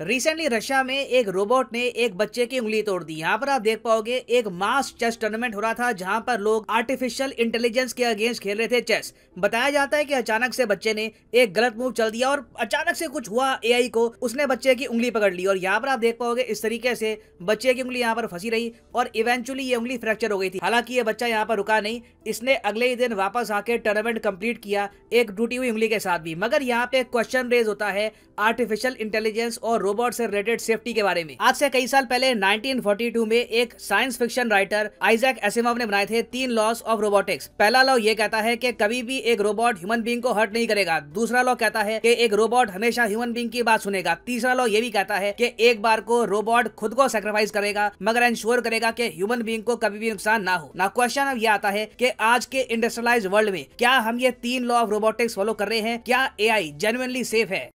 recently Russia में एक robot ने एक बच्चे की उंगली तोड़ दी यहाँ पर आप देख पाओगे एक मास चेस टूर्नामेंट हो रहा था जहाँ पर लोग आर्टिफिशियल इंटेलिजेंस के अगेंस्ट खेल रहे थे चेस बताया जाता है कि अचानक से बच्चे ने एक गलत मूव चल दिया और अचानक से कुछ हुआ एआई को उसने बच्चे की उंगली पकड़ ली और यहाँ पर आप देख पाओगे इस तरीके से बच्चे की उंगली यहाँ पर फंसी रही और इवेंचुअली ये उंगली फ्रैक्चर हो गई थी हालांकि ये बच्चा यहाँ पर रुका नहीं इसने अगले ही दिन वापस आके टूर्नामेंट कम्प्लीट किया एक टूटी हुई उंगली के साथ भी मगर यहाँ पे क्वेश्चन रेज होता है आर्टिफिशियल इंटेलिजेंस और रोबोट से रिलेटेड सेफ्टी के बारे में आज से कई साल पहले 1942 में एक science fiction writer Isaac Asimov ने बनाए थे तीन लॉस ऑफ रोबोटिक्स पहला लॉ ये कहता है कि कभी भी एक रोबोट ह्यूमन बींग को हर्ट नहीं करेगा दूसरा लॉ कहता है कि एक रोबोट हमेशा ह्यूमन बींग की बात सुनेगा तीसरा लॉ ये भी कहता है कि एक बार को रोबोट खुद को सेक्रीफाइस करेगा मगर इंश्योर करेगा कि ह्यूमन बींग को कभी भी नुकसान ना हो ना क्वेश्चन अब यह आता है कि आज के इंडस्ट्रियलाइज वर्ल्ड में क्या हम ये तीन लॉ ऑफ रोबोटिक्स फॉलो कर रहे हैं क्या ए जेनुअनली सेफ है